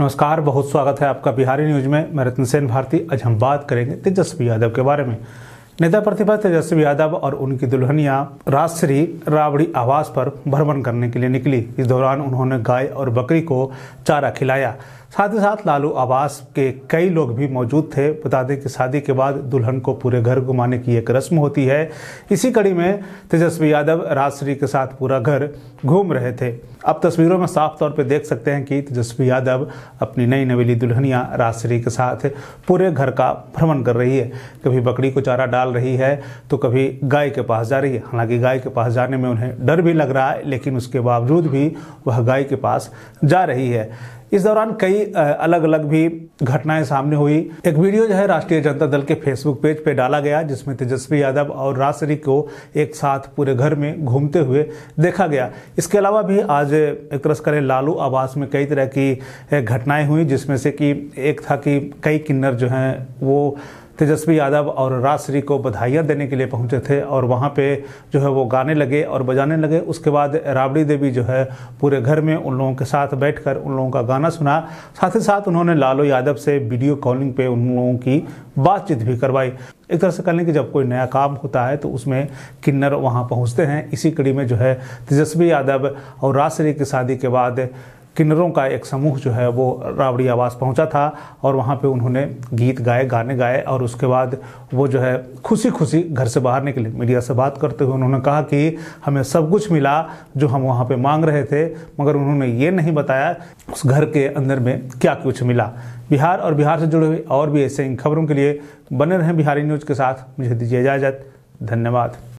नमस्कार बहुत स्वागत है आपका बिहारी न्यूज में मैं रतन सेन भारती आज हम बात करेंगे तेजस्वी यादव के बारे में नेता प्रतिभा तेजस्वी यादव और उनकी दुल्हनिया राजश्री रावड़ी आवास पर भ्रमण करने के लिए निकली इस दौरान उन्होंने गाय और बकरी को चारा खिलाया साथ ही साथ लालू आवास के कई लोग भी मौजूद थे बता दें कि शादी के बाद दुल्हन को पूरे घर घुमाने की एक रस्म होती है इसी कड़ी में तेजस्वी यादव राजश्री के साथ पूरा घर घूम रहे थे अब तस्वीरों में साफ तौर पर देख सकते हैं कि तेजस्वी यादव अपनी नई नवेली दुल्हनिया राजश्री के साथ पूरे घर का भ्रमण कर रही है कभी बकरी को चारा डाल रही है तो कभी गाय के पास जा रही है हालांकि गाय के पास जाने में उन्हें डर भी लग रहा है लेकिन उसके बावजूद भी वह गाय के पास जा रही है इस दौरान कई अलग अलग भी घटनाएं सामने हुई एक वीडियो जो है राष्ट्रीय जनता दल के फेसबुक पेज पे डाला गया जिसमें तेजस्वी यादव और राजश्री को एक साथ पूरे घर में घूमते हुए देखा गया इसके अलावा भी आज एक तरह करें लालू आवास में कई तरह की घटनाएं हुई जिसमें से कि एक था कि कई किन्नर जो हैं वो तेजस्वी यादव और राजश्री को बधाइयाँ देने के लिए पहुँचे थे और वहाँ पे जो है वो गाने लगे और बजाने लगे उसके बाद राबड़ी देवी जो है पूरे घर में उन लोगों के साथ बैठकर उन लोगों का गाना सुना साथ ही साथ उन्होंने लालू यादव से वीडियो कॉलिंग पे उन लोगों की बातचीत भी करवाई एक तरह से कह लें कि जब कोई नया काम होता है तो उसमें किन्नर वहाँ पहुँचते हैं इसी कड़ी में जो है तेजस्वी यादव और राजश्री की शादी के बाद किन्नरों का एक समूह जो है वो रावड़ी आवास पहुंचा था और वहाँ पे उन्होंने गीत गाए गाने गाए और उसके बाद वो जो है खुशी खुशी घर से बाहर निकले मीडिया से बात करते हुए उन्होंने कहा कि हमें सब कुछ मिला जो हम वहाँ पे मांग रहे थे मगर उन्होंने ये नहीं बताया उस घर के अंदर में क्या कुछ मिला बिहार और बिहार से जुड़े हुए और भी ऐसे इन खबरों के लिए बने रहें बिहारी न्यूज़ के साथ मुझे दीजिए इजाज़त धन्यवाद